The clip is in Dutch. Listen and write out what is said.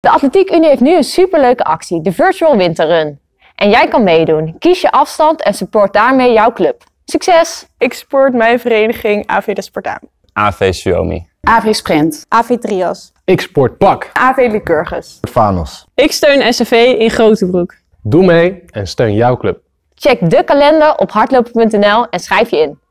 De Atletiek Unie heeft nu een superleuke actie, de Virtual Winter Run. En jij kan meedoen. Kies je afstand en support daarmee jouw club. Succes! Ik support mijn vereniging AV de Spartaan. AV Suomi. AV Sprint. AV Trias. Ik support PAK. AV Lycurgus. Fanos. Ik steun SCV in Grotebroek. Doe mee en steun jouw club. Check de kalender op hardlopen.nl en schrijf je in.